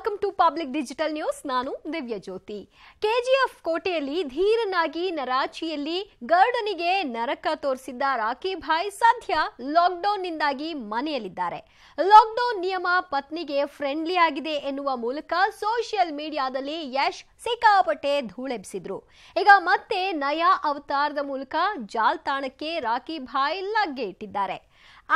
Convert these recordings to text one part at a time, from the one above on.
welcome to public digital news ನಾನು ದಿವ್ಯ ಜ್ಯೋತಿ KGF ಕೋಟೆಯಲ್ಲಿ ಧೀರನಾಗಿ ನರಾಚಿಯಲ್ಲಿ ಗರ್ಡನಿಗೆ ನರಕ ತೋರಿಸಿದ್ದ ರಾಖಿ ಭಾಯ್ ಸದ್ಯ ನಿಂದಾಗಿ ಮನೆಯಲ್ಲಿದ್ದಾರೆ ಲಾಕ್ಡೌನ್ ನಿಯಮ ಪತ್ನಿಗೆ ಫ್ರೆಂಡ್ಲಿ ಆಗಿದೆ ಎನ್ನುವ ಮೂಲಕ ಸೋಷಿಯಲ್ ಮೀಡಿಯಾದಲ್ಲಿ ಯಶ್ ಸಿಕ್ಕಾಪಟ್ಟೆ ಧೂಳೆಬ್ಸಿದ್ರು ಈಗ ಮತ್ತೆ ನಯಾ ಅವತಾರದ ಮೂಲಕ ಜಾಲ್ತಾಣಕ್ಕೆ ರಾಖಿ ಭಾಯ್ ಲಗ್ಗೆ ಇಟ್ಟಿದ್ದಾರೆ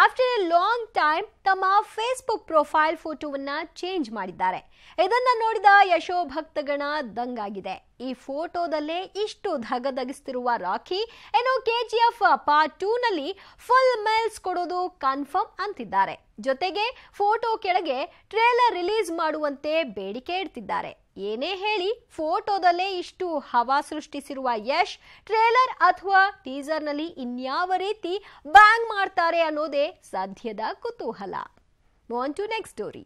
ಆಫ್ಟರ್ ಎ ಲಾಂಗ್ ಟೈಮ್ ತಮ್ಮ ಫೇಸ್ಬುಕ್ ಪ್ರೊಫೈಲ್ ಫೋಟೋವನ್ನ ಚೇಂಜ್ ಮಾಡಿದ್ದಾರೆ ಇದನ್ನ ನೋಡಿದ ಯಶೋ ಭಕ್ತಗಣ ದಂಗಾಗಿದೆ ಈ ಫೋಟೋದಲ್ಲೇ ಇಷ್ಟು ಧಗಧಗಿಸ್ತಿರುವ ರಾಖಿ ಏನೋ ಕೆಜಿಎಫ್ ಪಾರ್ಟ್ ಟೂ ನಲ್ಲಿ ಫುಲ್ ಮೇಲ್ಸ್ ಕೊಡೋದು ಕನ್ಫರ್ಮ್ ಅಂತಿದ್ದಾರೆ ಜೊತೆಗೆ ಫೋಟೋ ಕೆಳಗೆ ಟ್ರೇಲರ್ ರಿಲೀಸ್ ಮಾಡುವಂತೆ ಬೇಡಿಕೆ ಇಡ್ತಿದ್ದಾರೆ ಏನೇ ಹೇಳಿ ಫೋಟೋದಲ್ಲೇ ಇಷ್ಟು ಹವಾ ಸೃಷ್ಟಿಸಿರುವ ಯಶ್ ಟ್ರೇಲರ್ ಅಥವಾ ಟೀಸರ್ನಲ್ಲಿ ಇನ್ಯಾವ ರೀತಿ ಬ್ಯಾಂಗ್ ಮಾಡ್ತಾರೆ ಅನ್ನೋದೇ ಸದ್ಯದ ಕುತೂಹಲ Move to next story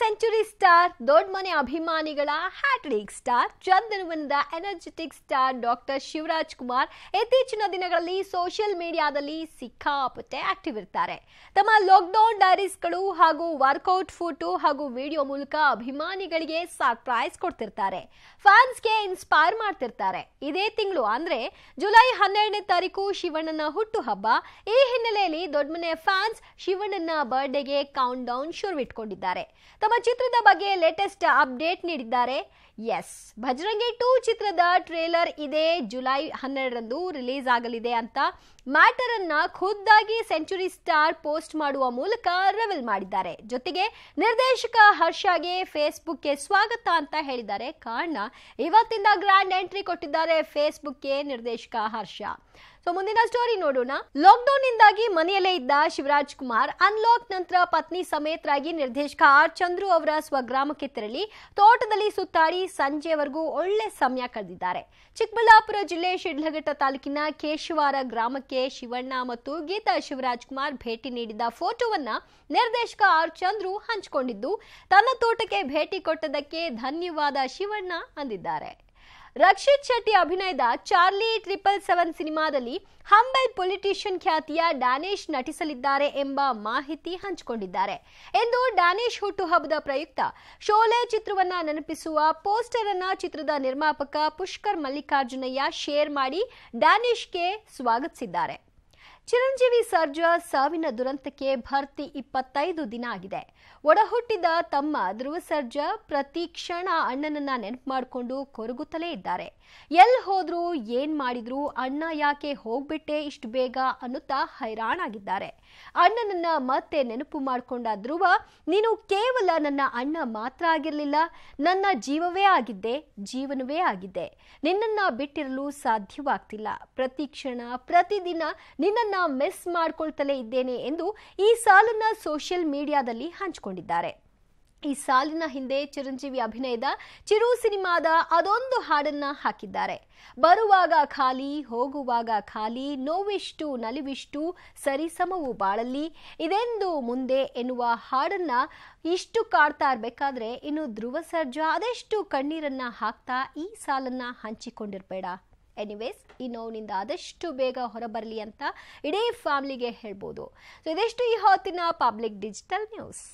century star ದೊಡ್ಡ ಮನೆ ಅಭಿಮಾನಿಗಳ ಹ್ಯಾಟ್ರಿಕ್ ಸ್ಟಾರ್ ಚಂದನವನದ energetic star doctor Shivaraj Kumar ಇತ್ತೀಚಿನ ದಿನಗಳಲ್ಲಿ ಸೋಷಿಯಲ್ ಮೀಡಿಯಾದಲ್ಲಿ ಸಿಕ್ಕಾಪಟ್ಟೆ ಆಕ್ಟಿವ್ ಇರ್ತಾರೆ ತಮ್ಮ ಲಾಕ್ಡೌನ್ ಗಳು ಹಾಗೂ ವರ್ಕೌಟ್ ಫೋಟೋ ಹಾಗೂ ವಿಡಿಯೋ ಮೂಲಕ ಅಭಿಮಾನಿಗಳಿಗೆ ಸರ್ಪ್ರೈಸ್ ಕೊಡ್ತಿರ್ತಾರೆ ಫ್ಯಾನ್ಸ್ಗೆ ಇನ್ಸ್ಪೈರ್ ಮಾಡ್ತಿರ್ತಾರೆ ಇದೇ ತಿಂಗಳು ಅಂದ್ರೆ ಜುಲೈ ಹನ್ನೆರಡನೇ ತಾರೀಕು ಶಿವಣ್ಣನ ಹುಟ್ಟುಹಬ್ಬ ಈ ಹಿನ್ನೆಲೆಯಲ್ಲಿ ದೊಡ್ಡ ಮನೆ ಫ್ಯಾನ್ಸ್ ಶಿವಣ್ಣನ ಬರ್ಡೇಗೆ ಡೌನ್ ಶುರು ಇಟ್ಕೊಂಡಿದ್ದಾರೆ ತಮ್ಮ ಚಿತ್ರದ ಬಗ್ಗೆ ಲೇಟೆಸ್ಟ್ ಅಪ್ಡೇಟ್ ನೀಡಿದ್ದಾರೆ ಎಸ್ ಭಜರಂಗಿ ಟೂ ಚಿತ್ರದ ಟ್ರೇಲರ್ ಇದೇ ಜುಲೈ ಹನ್ನೆರಡರಂದು ರಿಲೀಸ್ ಆಗಲಿದೆ ಅಂತ ಮ್ಯಾಟರ್ ಅನ್ನ ಖುದ್ದಾಗಿ ಸೆಂಚುರಿ ಸ್ಟಾರ್ ಪೋಸ್ಟ್ ಮಾಡುವ ಮೂಲಕ ರಿವೀಲ್ ಮಾಡಿದ್ದಾರೆ ಜೊತೆಗೆ ನಿರ್ದೇಶಕ ಹರ್ಷಗೆ ಫೇಸ್ಬುಕ್ಗೆ ಸ್ವಾಗತ ಅಂತ ಹೇಳಿದ್ದಾರೆ ಕಾರಣ ಇವತ್ತಿಂದ ಗ್ರ್ಯಾಂಡ್ ಎಂಟ್ರಿ ಕೊಟ್ಟಿದ್ದಾರೆ ಫೇಸ್ಬುಕ್ಗೆ ನಿರ್ದೇಶಕ ಹರ್ಷ ಸೊ ಮುಂದಿನ ಸ್ಟೋರಿ ನೋಡೋಣ ಲಾಕ್ಡೌನ್ ನಿಂದಾಗಿ ಮನೆಯಲ್ಲೇ ಇದ್ದ ಶಿವರಾಜ್ ಕುಮಾರ್ ಅನ್ಲಾಕ್ ನಂತರ ಪತ್ನಿ ಸಮೇತರಾಗಿ ನಿರ್ದೇಶಕ ಆರ್ ಚಂದ್ರು ಅವರ ಸ್ವಗ್ರಾಮಕ್ಕೆ ತೆರಳಿ ತೋಟದಲ್ಲಿ ಸುತ್ತಾಡಿ ಸಂಜೆವರೆಗೂ ಒಳ್ಳೆ ಸಮಯ ಕಳೆದಿದ್ದಾರೆ ಚಿಕ್ಕಬಳ್ಳಾಪುರ ಜಿಲ್ಲೆ ಶಿಡ್ಲಘಟ್ಟ ತಾಲೂಕಿನ ಕೇಶವಾರ ಗ್ರಾಮಕ್ಕೆ ಶಿವಣ್ಣ ಮತ್ತು ಗೀತಾ ಶಿವರಾಜ್ ಕುಮಾರ್ ಭೇಟಿ ನೀಡಿದ ಫೋಟೋವನ್ನ ನಿರ್ದೇಶಕ ಆರ್ ಚಂದ್ರು ಹಂಚಿಕೊಂಡಿದ್ದು ತನ್ನ ತೋಟಕ್ಕೆ ಭೇಟಿ ಕೊಟ್ಟದಕ್ಕೆ ಧನ್ಯವಾದ ಶಿವಣ್ಣ ಅಂದಿದ್ದಾರೆ ರಕ್ಷಿತ್ ಶೆಟ್ಟಿ ಅಭಿನಯದ ಚಾರ್ಲಿ ಟ್ರಿಪಲ್ ಸೆವೆನ್ ಸಿನಿಮಾದಲ್ಲಿ ಹಂಬೈ ಪೊಲಿಟಿಷಿಯನ್ ಖ್ಯಾತಿಯ ಡ್ಯಾನೇಶ್ ನಟಿಸಲಿದ್ದಾರೆ ಎಂಬ ಮಾಹಿತಿ ಹಂಚಿಕೊಂಡಿದ್ದಾರೆ ಎಂದು ಡ್ಯಾನೇಶ್ ಹುಟ್ಟುಹಬ್ಬದ ಪ್ರಯುಕ್ತ ಶೋಲೆ ಚಿತ್ರವನ್ನ ನೆನಪಿಸುವ ಪೋಸ್ಟರ್ ಅನ್ನ ಚಿತ್ರದ ನಿರ್ಮಾಪಕ ಪುಷ್ಕರ್ ಮಲ್ಲಿಕಾರ್ಜುನಯ್ಯ ಶೇರ್ ಮಾಡಿ ಡ್ಯಾನೇಶ್ಗೆ ಸ್ವಾಗತಿಸಿದ್ದಾರೆ ಚಿರಂಜೀವಿ ಸರ್ಜಾ ಸಾವಿನ ದುರಂತಕ್ಕೆ ಭರ್ತಿ ಇಪ್ಪತ್ತೈದು ದಿನ ಆಗಿದೆ ಒಡಹುಟ್ಟಿದ ತಮ್ಮ ಧ್ರುವ ಸರ್ಜಾ ಪ್ರತಿ ಕ್ಷಣ ಅಣ್ಣನನ್ನ ನೆನಪು ಮಾಡಿಕೊಂಡು ಕೊರಗುತ್ತಲೇ ಇದ್ದಾರೆ ಎಲ್ ಹೋದ್ರು ಏನ್ ಮಾಡಿದ್ರು ಅಣ್ಣ ಯಾಕೆ ಹೋಗ್ಬಿಟ್ಟೆ ಇಷ್ಟು ಬೇಗ ಅನ್ನುತ್ತಾ ಹೈರಾಣಾಗಿದ್ದಾರೆ ಅಣ್ಣನನ್ನ ಮತ್ತೆ ನೆನಪು ಮಾಡಿಕೊಂಡ ಧ್ರುವ ನೀನು ಕೇವಲ ನನ್ನ ಅಣ್ಣ ಮಾತ್ರ ಆಗಿರಲಿಲ್ಲ ನನ್ನ ಜೀವವೇ ಆಗಿದ್ದೆ ಜೀವನವೇ ಆಗಿದ್ದೆ ನಿನ್ನನ್ನ ಬಿಟ್ಟಿರಲು ಸಾಧ್ಯವಾಗ್ತಿಲ್ಲ ಪ್ರತಿ ಕ್ಷಣ ಪ್ರತಿದಿನ ನಿನ್ನ ಸಾಲನ್ನ ಮಿಸ್ ಮಾಡ್ಕೊಳ್ತಲೇ ಇದ್ದೇನೆ ಎಂದು ಈ ಸಾಲನ್ನ ಸೋಷಿಯಲ್ ಮೀಡಿಯಾದಲ್ಲಿ ಹಂಚಿಕೊಂಡಿದ್ದಾರೆ ಈ ಸಾಲಿನ ಹಿಂದೆ ಚಿರಂಜೀವಿ ಅಭಿನಯದ ಚಿರು ಸಿನಿಮಾದ ಅದೊಂದು ಹಾಡನ್ನ ಹಾಕಿದ್ದಾರೆ ಬರುವಾಗ ಖಾಲಿ ಹೋಗುವಾಗ ಖಾಲಿ ನೋವಿಷ್ಟು ನಲಿವಿಷ್ಟು ಸರಿಸಮವು ಬಾಳಲ್ಲಿ ಇದೆಂದು ಮುಂದೆ ಎನ್ನುವ ಹಾಡನ್ನ ಇಷ್ಟು ಕಾಡ್ತಾ ಇರಬೇಕಾದ್ರೆ ಇನ್ನು ಧ್ರುವ ಸರ್ಜಾ ಅದೆಷ್ಟು ಕಣ್ಣೀರನ್ನ ಹಾಕ್ತಾ ಈ ಸಾಲನ್ನ ಹಂಚಿಕೊಂಡಿರ್ಬೇಡ ಎನಿವೇಸ್ ಈ ನೋವಿನಿಂದ ಆದಷ್ಟು ಬೇಗ ಹೊರಬರಲಿ ಅಂತ ಇಡೀ ಫ್ಯಾಮಿಲಿಗೆ ಹೇಳ್ಬೋದು ಸೊ ಇದಿಷ್ಟು ಈ ಹೊತ್ತಿನ ಪಬ್ಲಿಕ್ ಡಿಜಿಟಲ್ ನ್ಯೂಸ್